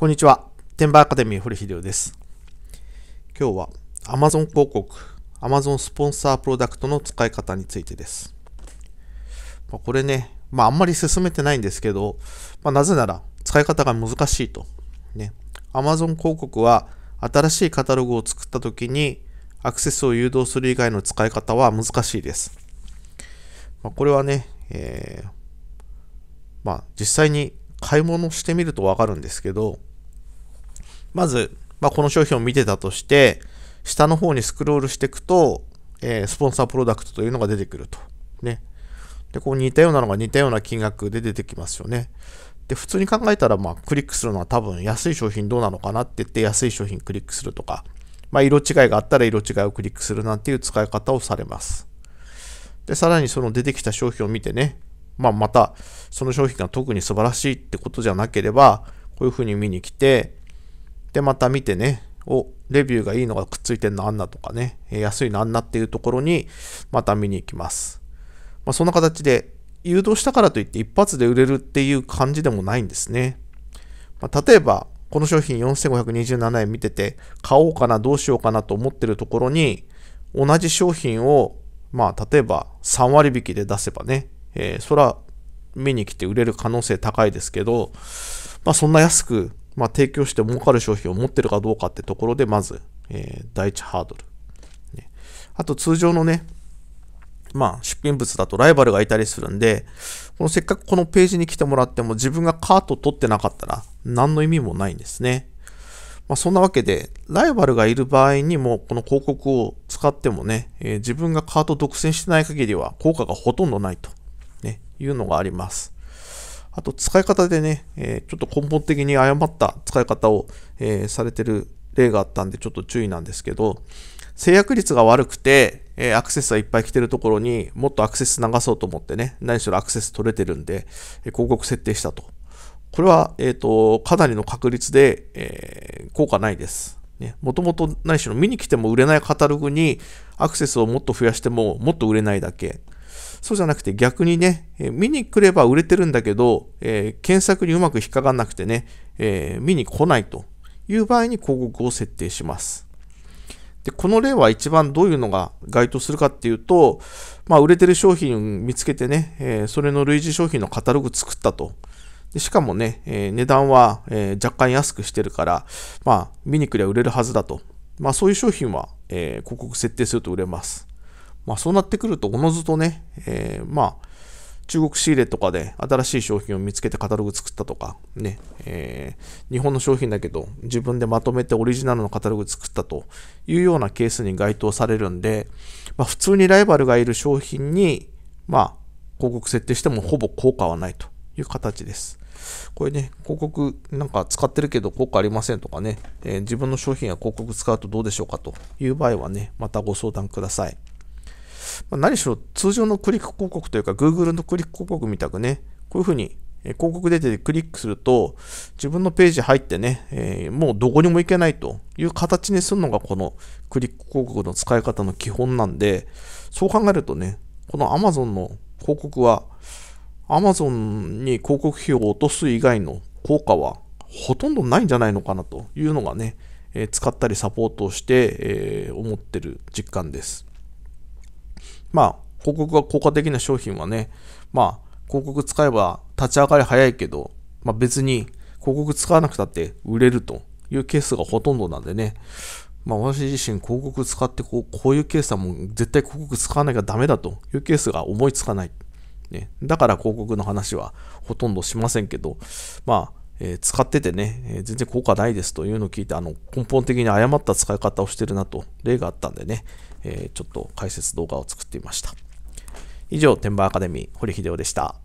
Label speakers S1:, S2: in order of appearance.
S1: こんにちは。テンバーアカデミー古秀夫です。今日は Amazon 広告、Amazon スポンサープロダクトの使い方についてです。まあ、これね、まああんまり進めてないんですけど、まあ、なぜなら使い方が難しいと。ね、Amazon 広告は新しいカタログを作った時にアクセスを誘導する以外の使い方は難しいです。まあ、これはね、えー、まあ実際に買い物してみるとわかるんですけど、まず、まあ、この商品を見てたとして、下の方にスクロールしていくと、えー、スポンサープロダクトというのが出てくると。ね。で、こう似たようなのが似たような金額で出てきますよね。で、普通に考えたら、まあ、クリックするのは多分安い商品どうなのかなって言って、安い商品クリックするとか、まあ、色違いがあったら色違いをクリックするなんていう使い方をされます。で、さらにその出てきた商品を見てね、まあ、また、その商品が特に素晴らしいってことじゃなければ、こういうふうに見に来て、で、また見てね、お、レビューがいいのがくっついてんのあんなとかね、安いのあんなっていうところに、また見に行きます。まあ、そんな形で、誘導したからといって一発で売れるっていう感じでもないんですね。まあ、例えば、この商品4527円見てて、買おうかな、どうしようかなと思ってるところに、同じ商品を、まあ、例えば3割引きで出せばね、えー、そら、見に来て売れる可能性高いですけど、まあ、そんな安くまあ、提供して儲かる商品を持ってるかどうかってところで、まず、えー、第一ハードル。ね、あと、通常のね、まあ、出品物だとライバルがいたりするんで、このせっかくこのページに来てもらっても自分がカート取ってなかったら何の意味もないんですね。まあ、そんなわけで、ライバルがいる場合にも、この広告を使ってもね、えー、自分がカート独占してない限りは効果がほとんどないと、ね、いうのがあります。あと使い方でね、えー、ちょっと根本的に誤った使い方を、えー、されてる例があったんでちょっと注意なんですけど、制約率が悪くて、えー、アクセスはいっぱい来てるところにもっとアクセス流そうと思ってね、何しろアクセス取れてるんで、え広告設定したと。これは、えっ、と、かなりの確率で、え効果ないです。ね、もともと何しろ見に来ても売れないカタログにアクセスをもっと増やしてももっと売れないだけ。そうじゃなくて逆にね、え見に来れば売れてるんだけど、えー、検索にうまく引っかかんなくてね、えー、見に来ないという場合に広告を設定します。で、この例は一番どういうのが該当するかっていうと、まあ、売れてる商品を見つけてね、えー、それの類似商品のカタログ作ったと。でしかもね、えー、値段は、えー、若干安くしてるから、まあ、見に来れば売れるはずだと。まあ、そういう商品は、え広告設定すると売れます。まあ、そうなってくると、おのずとね、えー、まあ、中国仕入れとかで新しい商品を見つけてカタログ作ったとか、ね、えー、日本の商品だけど自分でまとめてオリジナルのカタログ作ったというようなケースに該当されるんで、まあ、普通にライバルがいる商品に、まあ、広告設定してもほぼ効果はないという形です。これね、広告なんか使ってるけど効果ありませんとかね、えー、自分の商品や広告使うとどうでしょうかという場合はね、またご相談ください。まあ、何しろ通常のクリック広告というか Google のクリック広告みたくね、こういうふうに広告出てクリックすると自分のページ入ってね、えー、もうどこにも行けないという形にするのがこのクリック広告の使い方の基本なんで、そう考えるとね、この Amazon の広告は Amazon に広告費を落とす以外の効果はほとんどないんじゃないのかなというのがね、えー、使ったりサポートをして、えー、思ってる実感です。まあ、広告が効果的な商品はね、まあ、広告使えば立ち上がり早いけど、まあ、別に広告使わなくたって売れるというケースがほとんどなんでね、まあ、私自身広告使ってこうこういうケースはもう絶対広告使わなきゃダメだというケースが思いつかない。ね、だから広告の話はほとんどしませんけど、まあ、えー、使っててね、えー、全然効果ないですというのを聞いて、あの、根本的に誤った使い方をしてるなと、例があったんでね、えー、ちょっと解説動画を作ってみました。以上、天板アカデミー、堀秀夫でした。